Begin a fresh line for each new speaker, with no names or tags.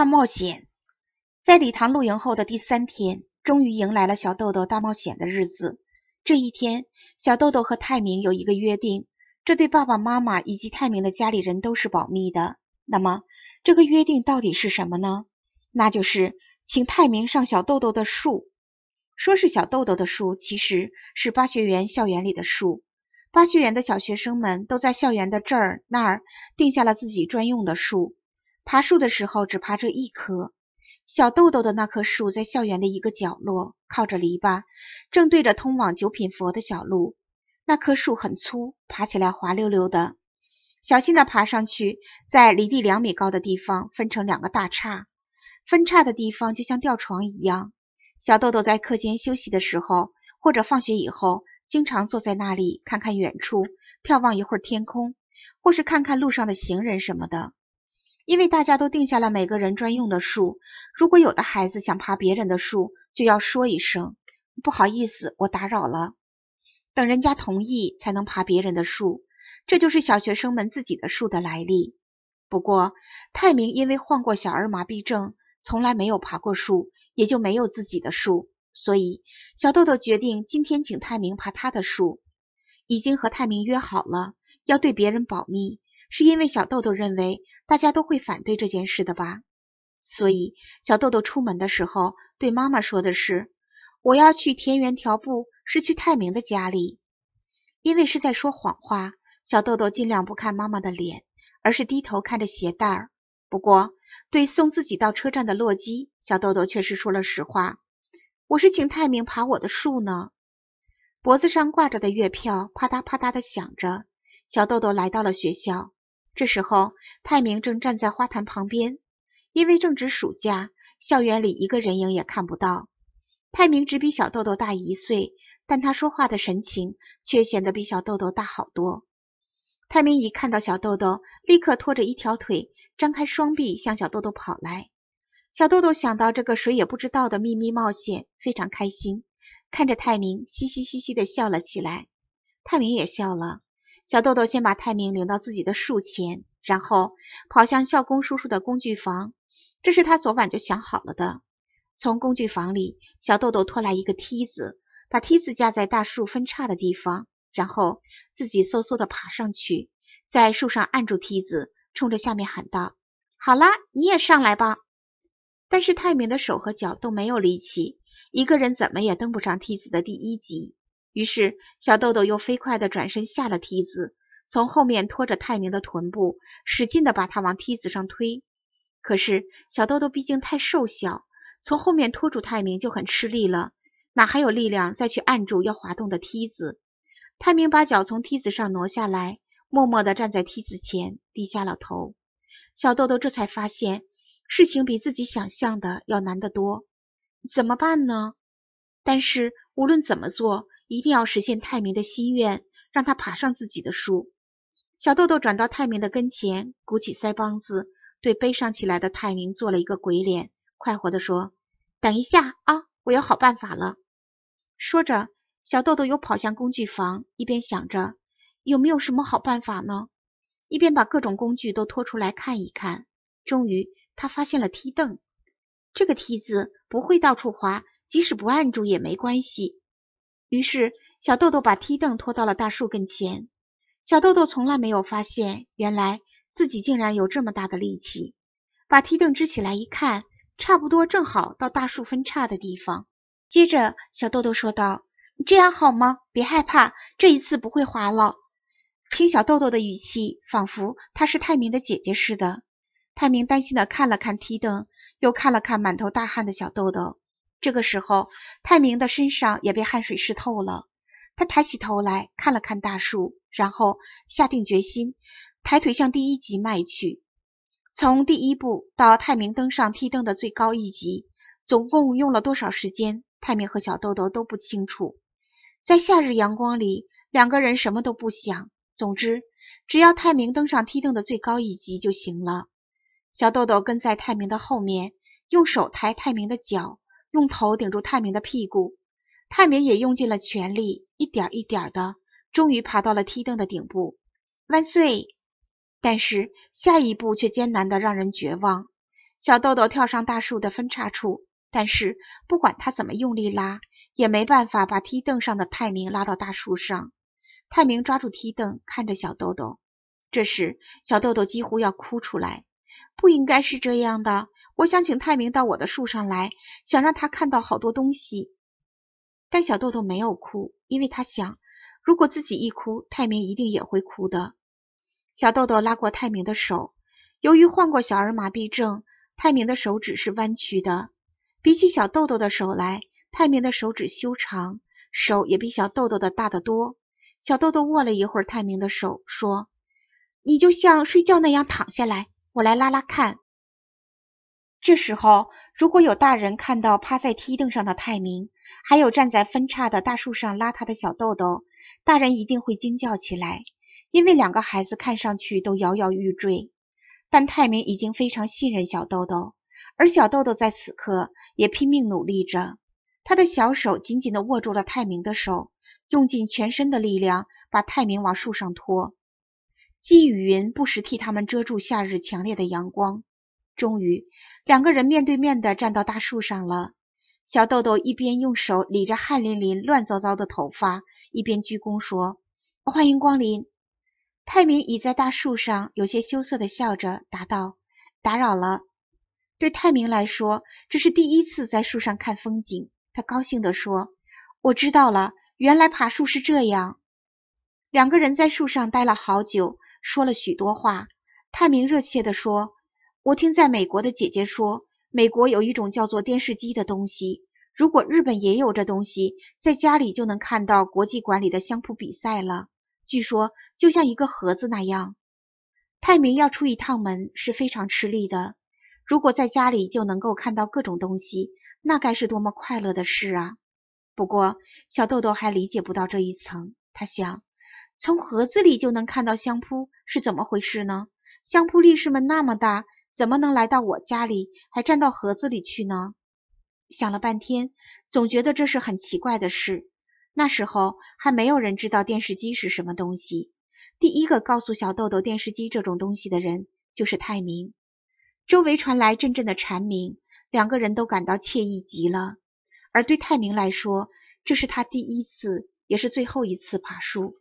大冒险，在礼堂露营后的第三天，终于迎来了小豆豆大冒险的日子。这一天，小豆豆和泰明有一个约定，这对爸爸妈妈以及泰明的家里人都是保密的。那么，这个约定到底是什么呢？那就是请泰明上小豆豆的树。说是小豆豆的树，其实是巴学园校园里的树。巴学园的小学生们都在校园的这儿那儿定下了自己专用的树。爬树的时候，只爬这一棵。小豆豆的那棵树在校园的一个角落，靠着篱笆，正对着通往九品佛的小路。那棵树很粗，爬起来滑溜溜的。小心地爬上去，在离地两米高的地方分成两个大叉，分叉的地方就像吊床一样。小豆豆在课间休息的时候，或者放学以后，经常坐在那里，看看远处，眺望一会儿天空，或是看看路上的行人什么的。因为大家都定下了每个人专用的树，如果有的孩子想爬别人的树，就要说一声不好意思，我打扰了，等人家同意才能爬别人的树。这就是小学生们自己的树的来历。不过泰明因为患过小儿麻痹症，从来没有爬过树，也就没有自己的树。所以小豆豆决定今天请泰明爬他的树，已经和泰明约好了，要对别人保密。是因为小豆豆认为大家都会反对这件事的吧，所以小豆豆出门的时候对妈妈说的是：“我要去田园条布，是去泰明的家里。”因为是在说谎话，小豆豆尽量不看妈妈的脸，而是低头看着鞋带儿。不过对送自己到车站的洛基，小豆豆确实说了实话：“我是请泰明爬我的树呢。”脖子上挂着的月票啪嗒啪嗒的响着，小豆豆来到了学校。这时候，泰明正站在花坛旁边，因为正值暑假，校园里一个人影也看不到。泰明只比小豆豆大一岁，但他说话的神情却显得比小豆豆大好多。泰明一看到小豆豆，立刻拖着一条腿，张开双臂向小豆豆跑来。小豆豆想到这个谁也不知道的秘密冒险，非常开心，看着泰明，嘻嘻嘻嘻的笑了起来。泰明也笑了。小豆豆先把泰明领到自己的树前，然后跑向校工叔叔的工具房。这是他昨晚就想好了的。从工具房里，小豆豆拖来一个梯子，把梯子架在大树分叉的地方，然后自己嗖嗖的爬上去，在树上按住梯子，冲着下面喊道：“好啦，你也上来吧。”但是泰明的手和脚都没有力气，一个人怎么也登不上梯子的第一级。于是，小豆豆又飞快地转身下了梯子，从后面拖着泰明的臀部，使劲地把他往梯子上推。可是，小豆豆毕竟太瘦小，从后面拖住泰明就很吃力了，哪还有力量再去按住要滑动的梯子？泰明把脚从梯子上挪下来，默默地站在梯子前，低下了头。小豆豆这才发现，事情比自己想象的要难得多，怎么办呢？但是，无论怎么做。一定要实现泰明的心愿，让他爬上自己的树。小豆豆转到泰明的跟前，鼓起腮帮子，对悲伤起来的泰明做了一个鬼脸，快活地说：“等一下啊，我有好办法了。”说着，小豆豆又跑向工具房，一边想着有没有什么好办法呢，一边把各种工具都拖出来看一看。终于，他发现了梯凳。这个梯子不会到处滑，即使不按住也没关系。于是，小豆豆把梯凳拖到了大树跟前。小豆豆从来没有发现，原来自己竟然有这么大的力气。把梯凳支起来一看，差不多正好到大树分叉的地方。接着，小豆豆说道：“这样好吗？别害怕，这一次不会滑了。”听小豆豆的语气，仿佛她是泰明的姐姐似的。泰明担心的看了看梯凳，又看了看满头大汗的小豆豆。这个时候，泰明的身上也被汗水湿透了。他抬起头来看了看大树，然后下定决心，抬腿向第一级迈去。从第一步到泰明登上梯凳的最高一级，总共用了多少时间？泰明和小豆豆都不清楚。在夏日阳光里，两个人什么都不想。总之，只要泰明登上梯凳的最高一级就行了。小豆豆跟在泰明的后面，用手抬泰明的脚。用头顶住泰明的屁股，泰明也用尽了全力，一点一点的，终于爬到了梯凳的顶部，万岁！但是下一步却艰难的让人绝望。小豆豆跳上大树的分叉处，但是不管他怎么用力拉，也没办法把梯凳上的泰明拉到大树上。泰明抓住梯凳，看着小豆豆，这时小豆豆几乎要哭出来。不应该是这样的。我想请泰明到我的树上来，想让他看到好多东西。但小豆豆没有哭，因为他想，如果自己一哭，泰明一定也会哭的。小豆豆拉过泰明的手。由于患过小儿麻痹症，泰明的手指是弯曲的。比起小豆豆的手来，泰明的手指修长，手也比小豆豆的大得多。小豆豆握了一会儿泰明的手，说：“你就像睡觉那样躺下来。”我来拉拉看。这时候，如果有大人看到趴在梯凳上的泰明，还有站在分叉的大树上拉他的小豆豆，大人一定会惊叫起来，因为两个孩子看上去都摇摇欲坠。但泰明已经非常信任小豆豆，而小豆豆在此刻也拼命努力着，他的小手紧紧地握住了泰明的手，用尽全身的力量把泰明往树上拖。积雨云不时替他们遮住夏日强烈的阳光。终于，两个人面对面的站到大树上了。小豆豆一边用手理着汗淋淋、乱糟糟的头发，一边鞠躬说：“欢迎光临。”泰明倚在大树上，有些羞涩的笑着答道：“打扰了。”对泰明来说，这是第一次在树上看风景。他高兴的说：“我知道了，原来爬树是这样。”两个人在树上待了好久。说了许多话，泰明热切的说：“我听在美国的姐姐说，美国有一种叫做电视机的东西，如果日本也有这东西，在家里就能看到国际馆里的相扑比赛了。据说就像一个盒子那样。”泰明要出一趟门是非常吃力的，如果在家里就能够看到各种东西，那该是多么快乐的事啊！不过小豆豆还理解不到这一层，他想。从盒子里就能看到香扑是怎么回事呢？香扑力士们那么大，怎么能来到我家里还站到盒子里去呢？想了半天，总觉得这是很奇怪的事。那时候还没有人知道电视机是什么东西。第一个告诉小豆豆电视机这种东西的人就是泰明。周围传来阵阵的蝉鸣，两个人都感到惬意极了。而对泰明来说，这是他第一次，也是最后一次爬树。